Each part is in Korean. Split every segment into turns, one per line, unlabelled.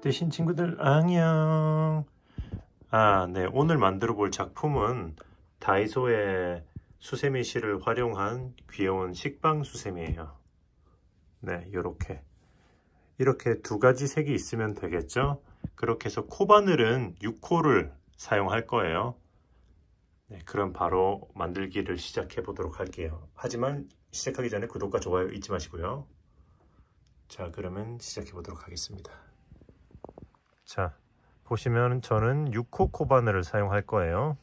대신 친구들 안녕 아 네 오늘 만들어 볼 작품은 다이소의 수세미 실을 활용한 귀여운 식빵 수세미예요 네 요렇게 이렇게 두 가지 색이 있으면 되겠죠 그렇게 해서 코바늘은 6호를 사용할 거예요. 네, 그럼 바로 만들기를 시작해 보도록 할게요. 하지만 시작하기 전에 구독과 좋아요 잊지 마시고요. 자, 그러면 시작해 보도록 하겠습니다. 자, 보시면 저는 6호 코바늘을 사용할 거예요.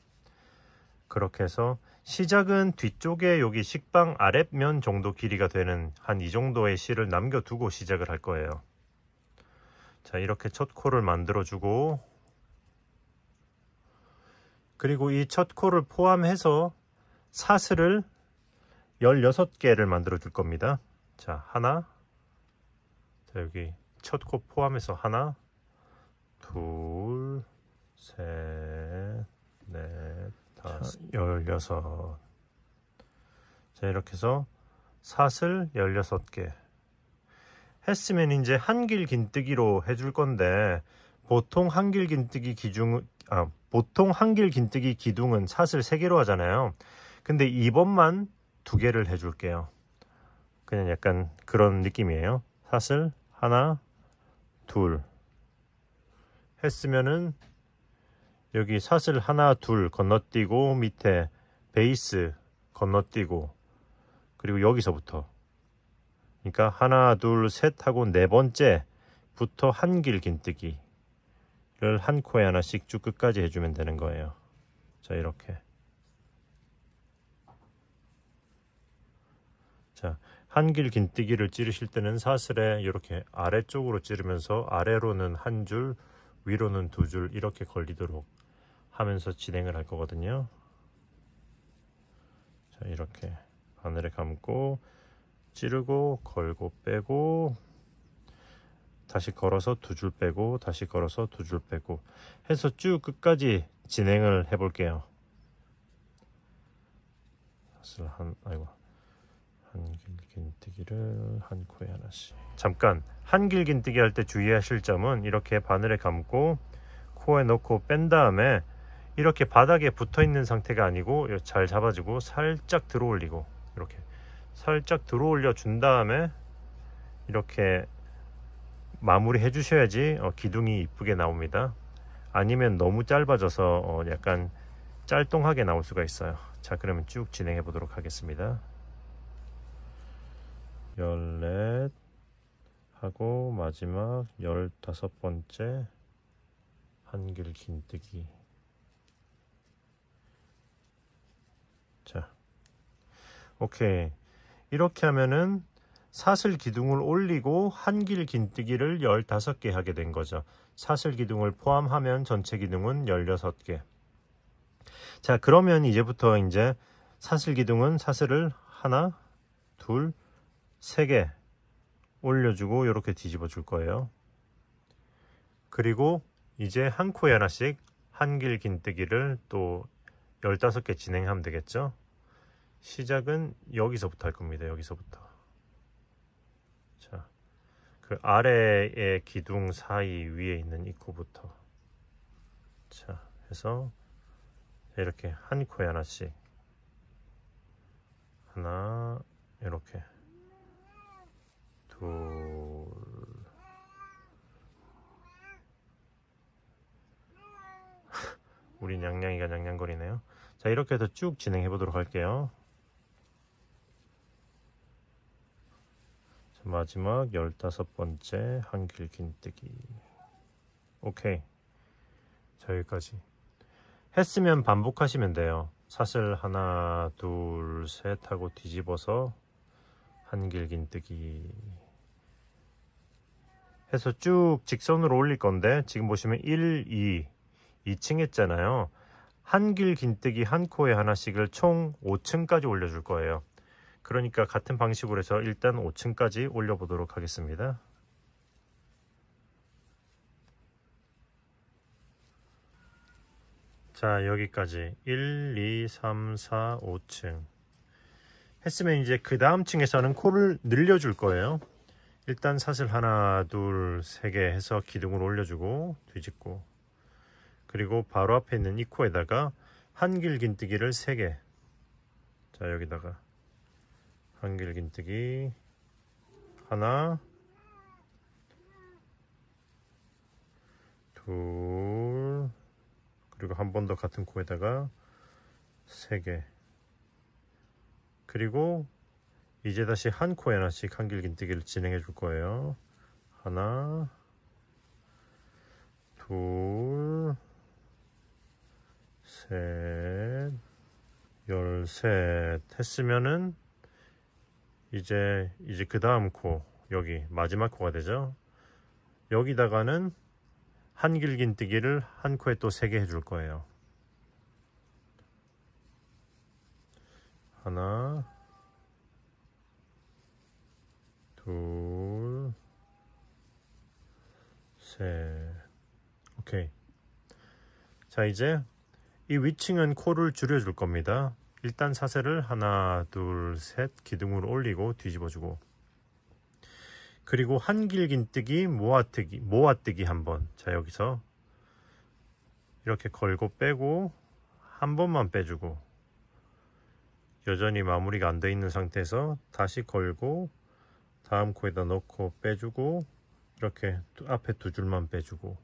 그렇게 해서 시작은 뒤쪽에 여기 식빵 아랫면 정도 길이가 되는 한 이 정도의 실을 남겨두고 시작을 할 거예요. 자, 이렇게 첫 코를 만들어주고 그리고 이 첫 코를 포함해서 사슬을 16개를 만들어 줄 겁니다 자 하나 자 여기 첫 코 포함해서 하나 둘셋넷 다섯 열여섯 자 이렇게 해서 사슬 16개 했으면 이제 한길 긴뜨기로 해줄 건데 보통 한길 긴뜨기 기중 아, 보통 한길 긴뜨기 기둥은 샷을 3개로 하잖아요. 근데 이번만 2개를 해줄게요. 그냥 약간 그런 느낌이에요. 샷을 하나, 둘 했으면은 여기 샷을 하나, 둘 건너뛰고 밑에 베이스 건너뛰고 그리고 여기서부터 그러니까 하나, 둘, 셋 하고 네 번째부터 한길 긴뜨기 를한 코에 하나씩 쭉 끝까지 해주면 되는 거예요. 자 이렇게 자 한길 긴뜨기를 찌르실 때는 사슬에 이렇게 아래쪽으로 찌르면서 아래로는 한 줄, 위로는 두 줄 이렇게 걸리도록 하면서 진행을 할 거거든요. 자 이렇게 바늘에 감고 찌르고 걸고 빼고 다시 걸어서 두 줄 빼고 다시 걸어서 두 줄 빼고 해서 쭉 끝까지 진행을 해 볼게요 한 아이고 한길긴뜨기를 한 코에 하나씩 잠깐 한길긴뜨기 할 때 주의하실 점은 이렇게 바늘에 감고 코에 넣고 뺀 다음에 이렇게 바닥에 붙어 있는 상태가 아니고 잘 잡아주고 살짝 들어 올리고 이렇게 살짝 들어 올려 준 다음에 이렇게 마무리 해주셔야지 어, 기둥이 이쁘게 나옵니다. 아니면 너무 짧아져서 어, 약간 짤똥하게 나올 수가 있어요. 자 그러면 쭉 진행해 보도록 하겠습니다. 열넷 하고 마지막 열다섯 번째 한길 긴뜨기 자 오케이 이렇게 하면은 사슬 기둥을 올리고 한길 긴뜨기를 15개 하게 된 거죠. 사슬 기둥을 포함하면 전체 기둥은 16개. 자, 그러면 이제부터 이제 사슬 기둥은 사슬을 하나, 둘, 세 개 올려주고 이렇게 뒤집어 줄 거예요. 그리고 이제 한 코에 하나씩 한길 긴뜨기를 또 15개 진행하면 되겠죠. 시작은 여기서부터 할 겁니다. 여기서부터. 자, 그 아래의 기둥 사이 위에 있는 입구부터 자, 해서 이렇게 한 코에 하나씩 하나 이렇게 둘 우리 냥냥이가 냥냥거리네요 자 이렇게 해서 쭉 진행해 보도록 할게요 마지막 1 5 번째 한길 긴뜨기 오케이 자 여기까지 했으면 반복하시면 돼요 사슬 하나 둘 셋 하고 뒤집어서 한길 긴뜨기 해서 쭉 직선으로 올릴 건데 지금 보시면 1, 2 2층 했잖아요 한길 긴뜨기 한 코에 하나씩을 총 5층까지 올려줄 거예요 그러니까 같은 방식으로 해서 일단 5층까지 올려보도록 하겠습니다. 자 여기까지 1, 2, 3, 4, 5층 했으면 이제 그 다음 층에서는 코를 늘려줄 거예요 일단 사슬 하나 둘세 개 해서 기둥을 올려주고 뒤집고 그리고 바로 앞에 있는 이 코에다가 한길 긴뜨기를 3개 자 여기다가 한길긴뜨기 하나 둘 그리고 한 번 더 같은 코에다가 세 개 그리고 이제 다시 한 코에 하나씩 한길긴뜨기를 진행해 줄 거예요 하나 둘셋 열 셋 했으면은 이제 이제 그 다음 코 여기 마지막 코가 되죠 여기다가는 한 길긴뜨기를 한 코에 또 세 개 해줄 거예요 하나 둘셋 오케이 자 이제 이 위층은 코를 줄여줄 겁니다 일단 사슬을 하나 둘 셋 기둥으로 올리고 뒤집어주고 그리고 한길긴뜨기 모아뜨기 모아뜨기 한번 자 여기서 이렇게 걸고 빼고 한 번만 빼주고 여전히 마무리가 안 돼 있는 상태에서 다시 걸고 다음 코에다 넣고 빼주고 이렇게 앞에 두 줄만 빼주고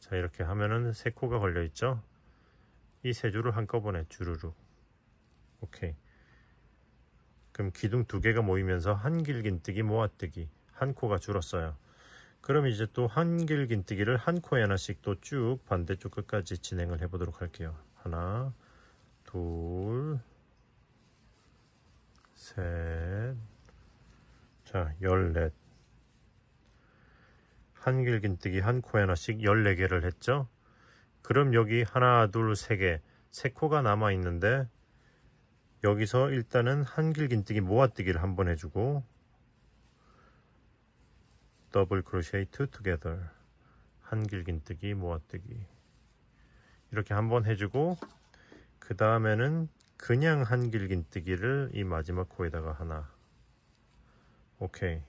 자 이렇게 하면은 세 코가 걸려 있죠 이세 줄을 한꺼번에 주르륵 오케이 그럼 기둥 두 개가 모이면서 한 길긴뜨기 모아뜨기 한 코가 줄었어요 그럼 이제 또한 길긴뜨기를 한 코에 하나씩 또 쭉 반대쪽 끝까지 진행을 해 보도록 할게요 하나 둘셋자 열넷 한 길긴뜨기 한 코에 하나씩 열네 개를 했죠 그럼 여기 하나 둘 세 개 세 코가 남아 있는데 여기서 일단은 한길긴뜨기 모아뜨기를 한번 해주고 더블 크로셰이 투 투게더 한길긴뜨기 모아뜨기 이렇게 한번 해주고 그 다음에는 그냥 한길긴뜨기를 이 마지막 코에다가 하나 오케이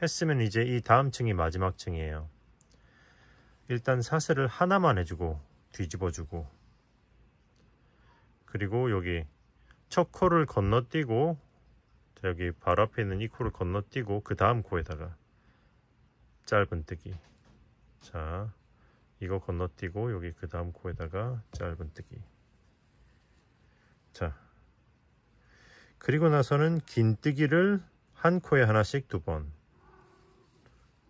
했으면 이제 이 다음 층이 마지막 층이에요 일단 사슬을 하나만 해주고 뒤집어주고 그리고 여기 첫 코를 건너뛰고 여기 발 앞에 있는 이 코를 건너뛰고 그 다음 코에다가 짧은뜨기 자 이거 건너뛰고 여기 그 다음 코에다가 짧은뜨기 자 그리고 나서는 긴뜨기를 한 코에 하나씩 두번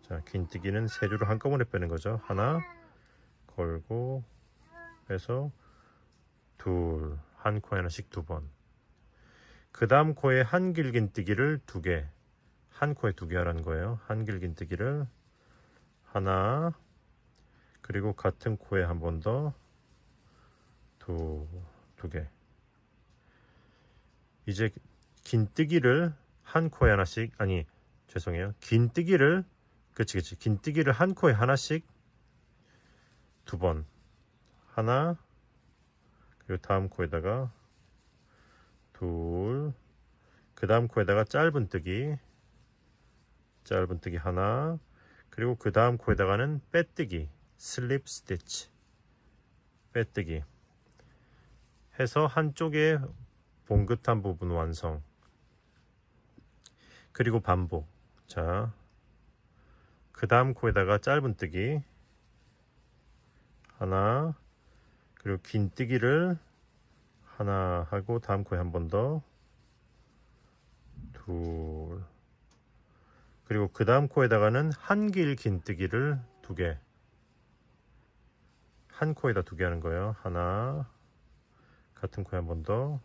자, 긴뜨기는 세 줄을 한꺼번에 빼는 거죠. 하나, 걸고, 빼서, 둘, 한 코에 하나씩 두 번. 그 다음 코에 한 길긴뜨기를 두 개, 한 코에 두 개 하라는 거예요. 한 길긴뜨기를 하나, 그리고 같은 코에 한 번 더, 두, 두 개. 이제 긴뜨기를 한 코에 하나씩, 아니, 죄송해요. 긴뜨기를 그렇지 그렇지 긴뜨기를 한 코에 하나씩 두 번 하나 그리고 다음 코에다가 둘 그 다음 코에다가 짧은 뜨기 짧은 뜨기 하나 그리고 그 다음 코에다가는 빼뜨기 슬립 스티치 빼뜨기 해서 한쪽에 봉긋한 부분 완성 그리고 반복 자그 다음 코에다가 짧은뜨기 하나 그리고 긴뜨기를 하나 하고 다음 코에 한 번 더 둘 그리고 그 다음 코에다가는 한길 긴뜨기를 두 개 한 코에다 두 개 하는 거예요 하나 같은 코에 한 번 더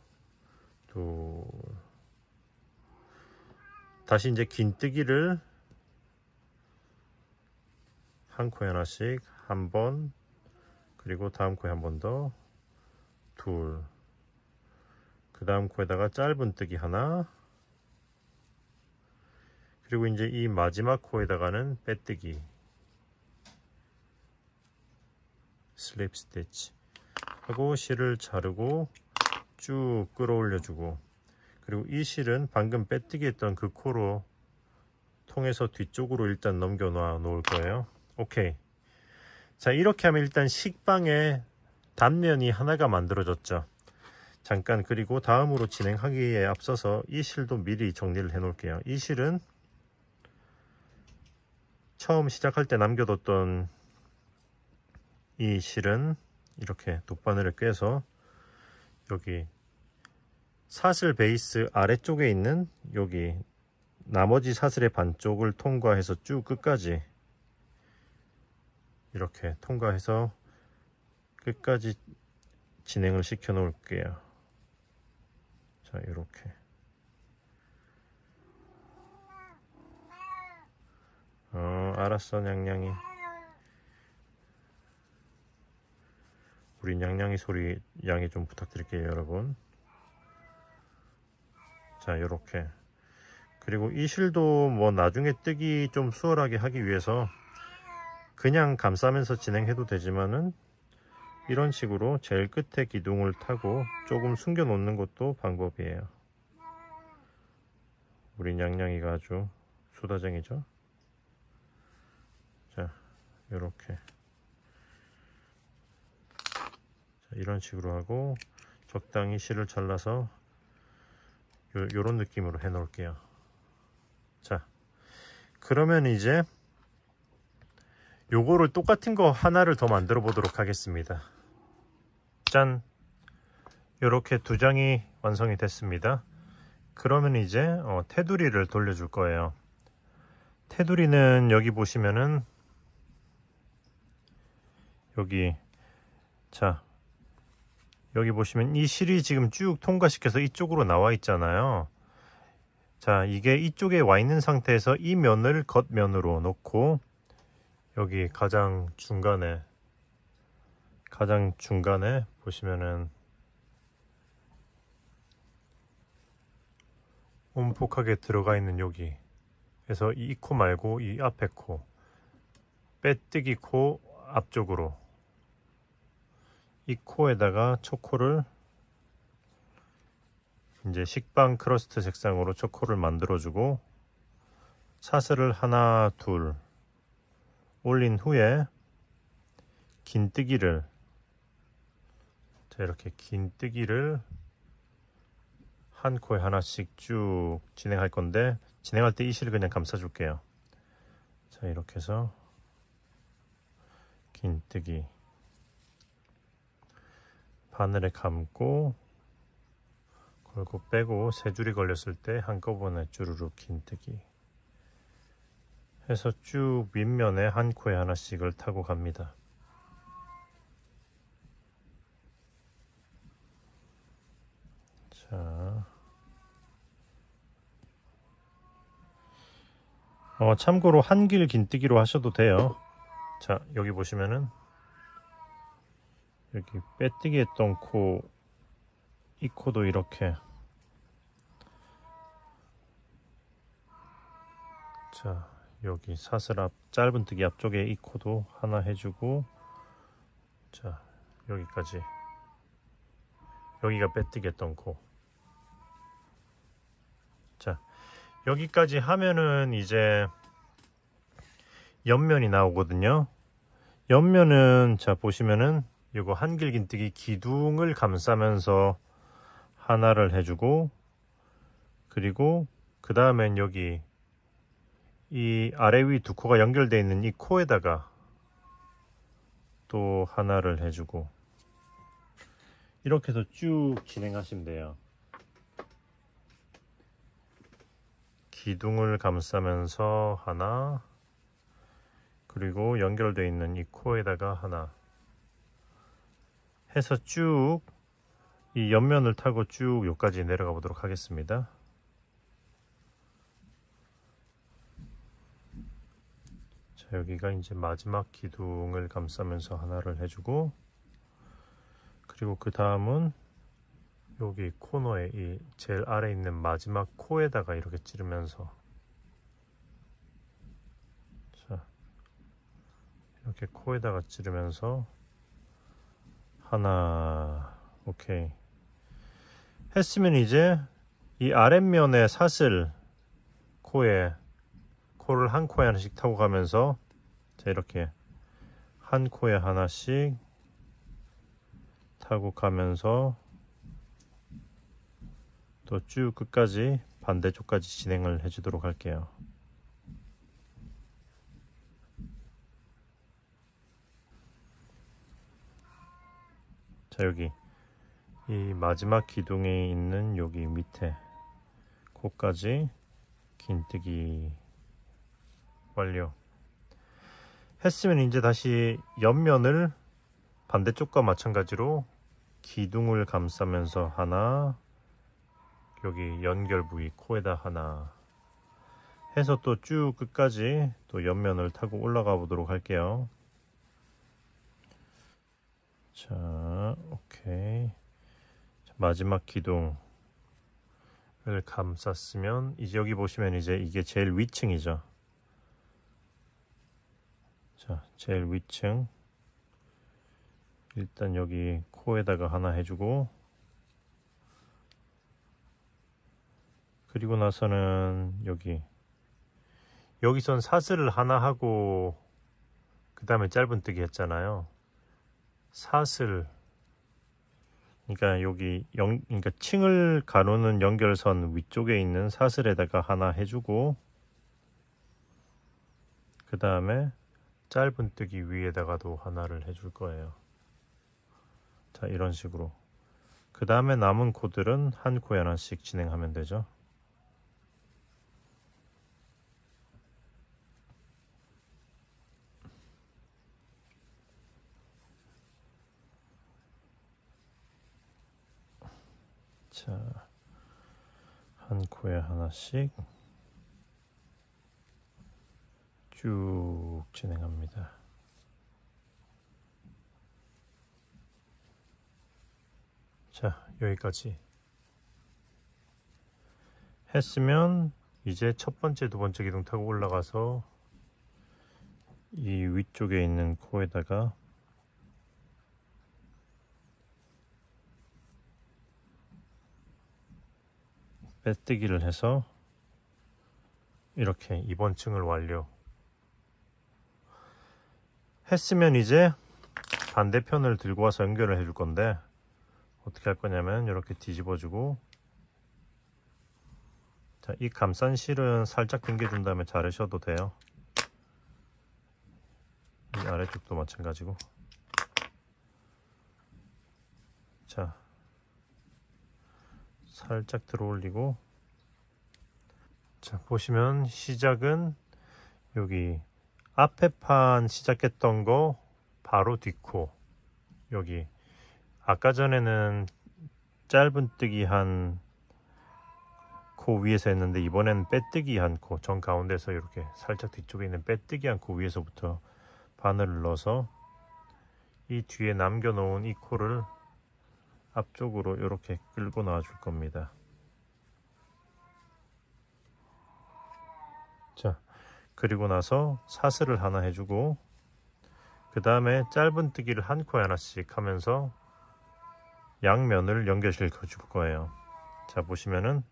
둘 다시 이제 긴뜨기를 한 코에 하나씩 한 번 그리고 다음 코에 한 번 더 둘 그 다음 코에다가 짧은뜨기 하나 그리고 이제 이 마지막 코에다가는 빼뜨기 슬립 스티치 하고 실을 자르고 쭉 끌어올려주고 그리고 이 실은 방금 빼뜨기 했던 그 코로 통해서 뒤쪽으로 일단 넘겨 놓을 거예요 오케이 자 이렇게 하면 일단 식빵에 단면이 하나가 만들어졌죠 잠깐 그리고 다음으로 진행하기에 앞서서 이 실도 미리 정리를 해 놓을게요 이 실은 처음 시작할 때 남겨뒀던 이 실은 이렇게 돗바늘을 꿰서 여기 사슬 베이스 아래쪽에 있는 여기 나머지 사슬의 반쪽을 통과해서 쭉 끝까지 이렇게 통과해서 끝까지 진행을 시켜 놓을게요 자 이렇게 어 알았어 냥냥이 우리 냥냥이 소리 양해 좀 부탁드릴게요 여러분 자 요렇게 그리고 이 실도 뭐 나중에 뜨기 좀 수월하게 하기 위해서 그냥 감싸면서 진행해도 되지만은 이런 식으로 제일 끝에 기둥을 타고 조금 숨겨 놓는 것도 방법이에요 우리 냥냥이가 아주 수다쟁이죠 자 요렇게 자, 이런 식으로 하고 적당히 실을 잘라서 요, 런 느낌으로 해 놓을게요 자 그러면 이제 요거를 똑같은 거 하나를 더 만들어 보도록 하겠습니다 짠 이렇게 두 장이 완성이 됐습니다 그러면 이제 어, 테두리를 돌려줄 거예요 테두리는 여기 보시면은 여기 자 여기 보시면 이 실이 지금 쭉 통과시켜서 이쪽으로 나와 있잖아요 자 이게 이쪽에 와 있는 상태에서 이 면을 겉면으로 놓고 여기 가장 중간에 가장 중간에 보시면은 움푹하게 들어가 있는 여기 그래서 이 코 말고 이 앞에 코 빼뜨기 코 앞쪽으로 이 코에다가 초코를 이제 식빵 크러스트 색상으로 초코를 만들어주고 사슬을 하나 둘 올린 후에 긴뜨기를 이렇게 긴뜨기를 한 코에 하나씩 쭉 진행할 건데 진행할 때 이 실을 그냥 감싸 줄게요 자 이렇게 해서 긴뜨기 바늘에 감고 걸고 빼고 세 줄이 걸렸을 때 한꺼번에 주르륵 긴뜨기 해서 쭉 윗면에 한 코에 하나씩을 타고 갑니다. 자, 어, 참고로 한길 긴뜨기로 하셔도 돼요. 자, 여기 보시면은 여기 빼뜨기 했던 코, 이 코도 이렇게 자. 여기 사슬 앞 짧은뜨기 앞쪽에 이 코도 하나 해주고 자 여기까지 여기가 빼뜨기 했던 코 자 여기까지 하면은 이제 옆면이 나오거든요 옆면은 자 보시면은 이거 한길긴뜨기 기둥을 감싸면서 하나를 해주고 그리고 그 다음엔 여기 이 아래 위 두 코가 연결되어 있는 이 코에다가 또 하나를 해주고 이렇게 해서 쭉 진행하시면 돼요 기둥을 감싸면서 하나 그리고 연결되어 있는 이 코에다가 하나 해서 쭉 이 옆면을 타고 쭉 여기까지 내려가 보도록 하겠습니다 자, 여기가 이제 마지막 기둥을 감싸면서 하나를 해주고 그리고 그 다음은 여기 코너에 이 제일 아래 있는 마지막 코에다가 이렇게 찌르면서 자 이렇게 코에다가 찌르면서 하나 오케이 했으면 이제 이 아랫면에 사슬 코에 코를 한 코에 하나씩 타고 가면서 자 이렇게 한 코에 하나씩 타고 가면서 또 쭉 끝까지 반대쪽까지 진행을 해주도록 할게요. 자 여기 이 마지막 기둥에 있는 여기 밑에 코까지 긴뜨기 완료 했으면 이제 다시 옆면을 반대쪽과 마찬가지로 기둥을 감싸면서 하나 여기 연결 부위 코에다 하나 해서 또 쭉 끝까지 또 옆면을 타고 올라가 보도록 할게요 자 오케이 마지막 기둥을 감쌌으면 이제 여기 보시면 이제 이게 제일 위층이죠 자, 제일 위층 일단 여기 코에다가 하나 해주고 그리고 나서는 여기 여기선 사슬을 하나 하고 그 다음에 짧은뜨기 했잖아요 사슬 그러니까 여기 연, 그러니까 층을 가누는 연결선 위쪽에 있는 사슬에다가 하나 해주고 그 다음에 짧은 뜨기 위에다가도 하나를 해줄 거예요. 자 이런 식으로 그 다음에 남은 코들은 한 코에 하나씩 진행하면 되죠. 자, 한 코에 하나씩 쭉 진행합니다. 자, 여기까지 했으면 이제 첫 번째, 두 번째 기둥 타고 올라가서 이 위쪽에 있는 코에다가 빼뜨기를 해서 이렇게 2번 층을 완료 했으면 이제 반대편을 들고 와서 연결을 해줄 건데 어떻게 할 거냐면 이렇게 뒤집어주고 이 감싼 실은 살짝 당겨준 다음에 자르셔도 돼요 이 아래쪽도 마찬가지고 자 살짝 들어 올리고 자 보시면 시작은 여기 앞에 판 시작했던 거 바로 뒤코 여기 아까 전에는 짧은뜨기 한 코 위에서 했는데 이번에는 빼뜨기 한 코 정 가운데서 이렇게 살짝 뒤쪽에 있는 빼뜨기 한 코 위에서부터 바늘을 넣어서 이 뒤에 남겨놓은 이 코를 앞쪽으로 이렇게 끌고 나와줄 겁니다. 그리고 나서 사슬을 하나 해주고 그 다음에 짧은뜨기를 한 코에 하나씩 하면서 양면을 연결시켜줄 거예요 자 보시면은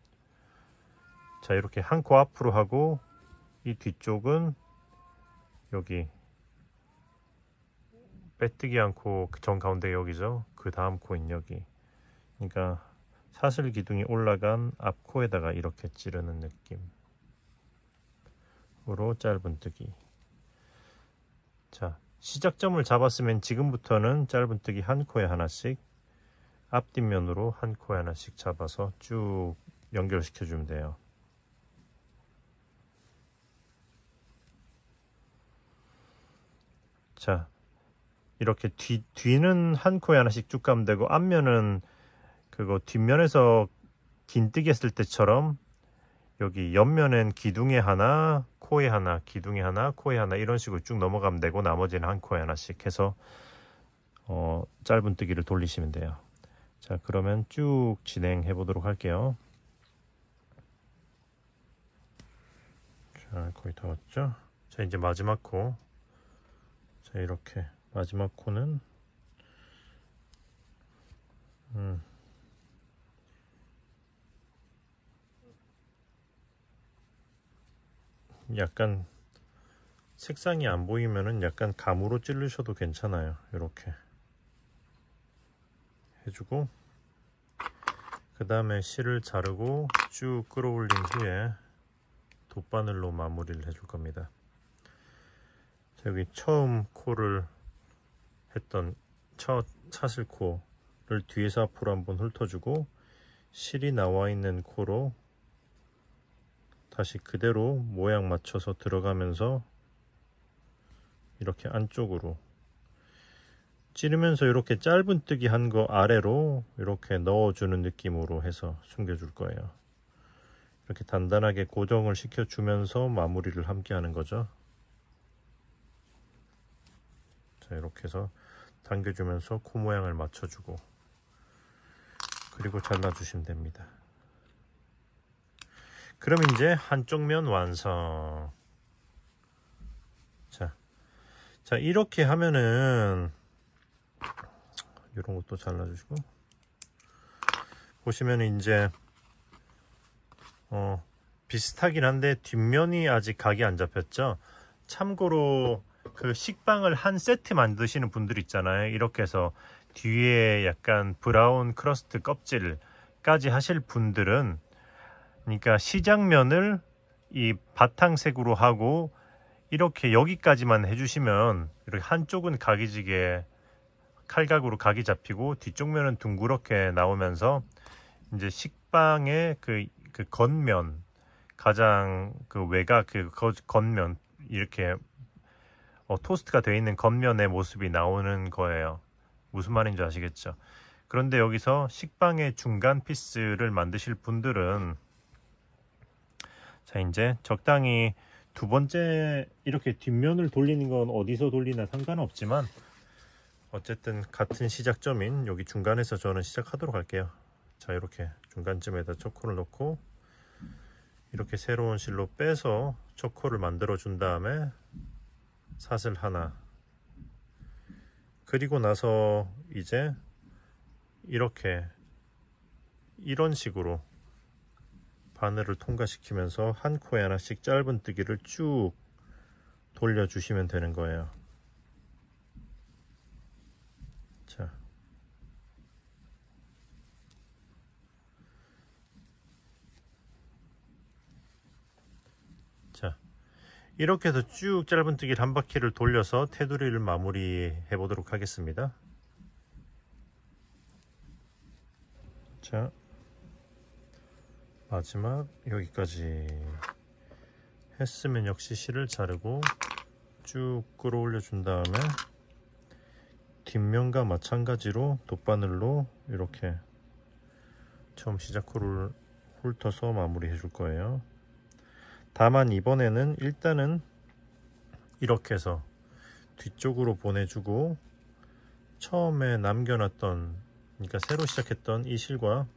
자 이렇게 한 코 앞으로 하고 이 뒤쪽은 여기 빼뜨기 않고 정 가운데 여기죠 그 다음 코인 여기 그러니까 사슬 기둥이 올라간 앞 코에다가 이렇게 찌르는 느낌 으로 짧은뜨기 자 시작점을 잡았으면 지금부터는 짧은뜨기 한 코에 하나씩 앞뒷면으로 한 코에 하나씩 잡아서 쭉 연결시켜 주면 돼요 자 이렇게 뒤, 뒤는 한 코에 하나씩 쭉감면 되고 앞면은 그거 뒷면에서 긴뜨기 했을 때처럼 여기 옆면엔 기둥에 하나, 코에 하나, 기둥에 하나, 코에 하나 이런 식으로 쭉 넘어가면 되고 나머지는 한 코에 하나씩 해서 어, 짧은뜨기를 돌리시면 돼요. 자 그러면 쭉 진행해 보도록 할게요. 자 거의 다 왔죠? 자 이제 마지막 코. 자 이렇게 마지막 코는 음. 약간 색상이 안 보이면은 약간 감으로 찌르셔도 괜찮아요 이렇게 해주고 그 다음에 실을 자르고 쭉 끌어올린 후에 돗바늘로 마무리를 해줄 겁니다 여기 처음 코를 했던 첫차슬 코를 뒤에서 앞으로 한번 훑어주고 실이 나와 있는 코로 다시 그대로 모양 맞춰서 들어가면서 이렇게 안쪽으로 찌르면서 이렇게 짧은뜨기 한 거 아래로 이렇게 넣어주는 느낌으로 해서 숨겨줄 거예요. 이렇게 단단하게 고정을 시켜주면서 마무리를 함께 하는 거죠. 자 이렇게 해서 당겨주면서 코 모양을 맞춰주고 그리고 잘라주시면 됩니다. 그럼 이제 한쪽 면 완성 자, 자 이렇게 하면은 이런 것도 잘라주시고 보시면 이제 어, 비슷하긴 한데 뒷면이 아직 각이 안 잡혔죠 참고로 그 식빵을 한 세트 만드시는 분들 있잖아요 이렇게 해서 뒤에 약간 브라운 크러스트 껍질까지 하실 분들은 그러니까 시장면을 이 바탕색으로 하고 이렇게 여기까지만 해주시면 이렇게 한쪽은 각이지게 칼각으로 각이 잡히고 뒤쪽 면은 둥그렇게 나오면서 이제 식빵의 그, 그 겉면 가장 그 외곽 그 겉면 이렇게 어, 토스트가 되어 있는 겉면의 모습이 나오는 거예요. 무슨 말인지 아시겠죠? 그런데 여기서 식빵의 중간 피스를 만드실 분들은 자 이제 적당히 두 번째 이렇게 뒷면을 돌리는 건 어디서 돌리나 상관없지만 어쨌든 같은 시작점인 여기 중간에서 저는 시작하도록 할게요 자 이렇게 중간쯤에다 초코를 넣고 이렇게 새로운 실로 빼서 초코를 만들어 준 다음에 사슬 하나 그리고 나서 이제 이렇게 이런 식으로 바늘을 통과시키면서 한 코에 하나씩 짧은 뜨기를 쭉 돌려주시면 되는 거예요. 자. 자. 이렇게 해서 쭉 짧은 뜨기를 한 바퀴를 돌려서 테두리를 마무리해 보도록 하겠습니다. 자. 마지막 여기까지 했으면 역시 실을 자르고 쭉 끌어올려 준 다음에 뒷면과 마찬가지로 돗바늘로 이렇게 처음 시작 코를 훑어서 마무리 해줄 거예요 다만 이번에는 일단은 이렇게 해서 뒤쪽으로 보내주고 처음에 남겨놨던 그러니까 새로 시작했던 이 실과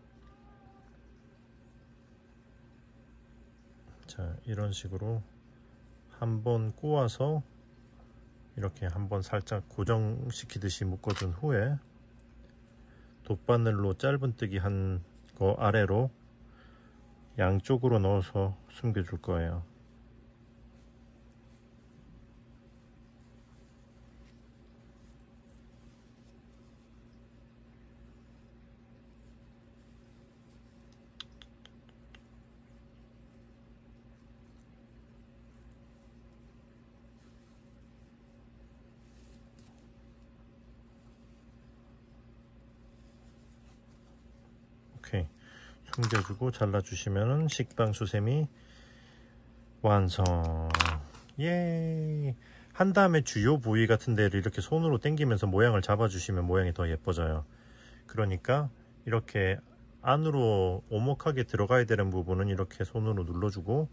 자 이런 식으로 한번 꼬아서 이렇게 한 번 살짝 고정시키듯이 묶어둔 후에 돗바늘로 짧은뜨기 한 거 아래로 양쪽으로 넣어서 숨겨줄 거예요 숨겨주고 잘라주시면 식빵수세미 완성 예. 한 다음에 주요 부위 같은 데를 이렇게 손으로 당기면서 모양을 잡아주시면 모양이 더 예뻐져요 그러니까 이렇게 안으로 오목하게 들어가야 되는 부분은 이렇게 손으로 눌러주고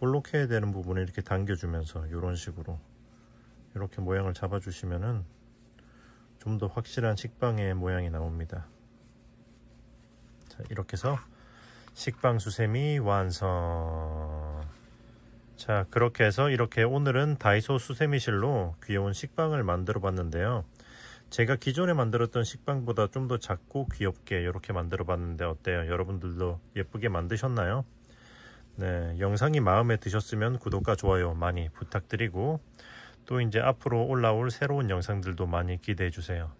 볼록해야 되는 부분을 이렇게 당겨주면서 이런 식으로 이렇게 모양을 잡아주시면좀 더 확실한 식빵의 모양이 나옵니다 자 이렇게 해서 식빵수세미 완성 자 그렇게 해서 이렇게 오늘은 다이소 수세미실로 귀여운 식빵을 만들어 봤는데요 제가 기존에 만들었던 식빵보다 좀 더 작고 귀엽게 이렇게 만들어 봤는데 어때요 여러분들도 예쁘게 만드셨나요 네 영상이 마음에 드셨으면 구독과 좋아요 많이 부탁드리고 또 이제 앞으로 올라올 새로운 영상들도 많이 기대해 주세요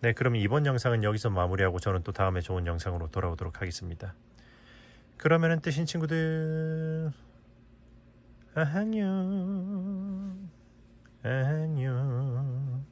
네 그럼 이번 영상은 여기서 마무리하고 저는 또 다음에 좋은 영상으로 돌아오도록 하겠습니다 그러면은 뜨신 친구들 안녕 안녕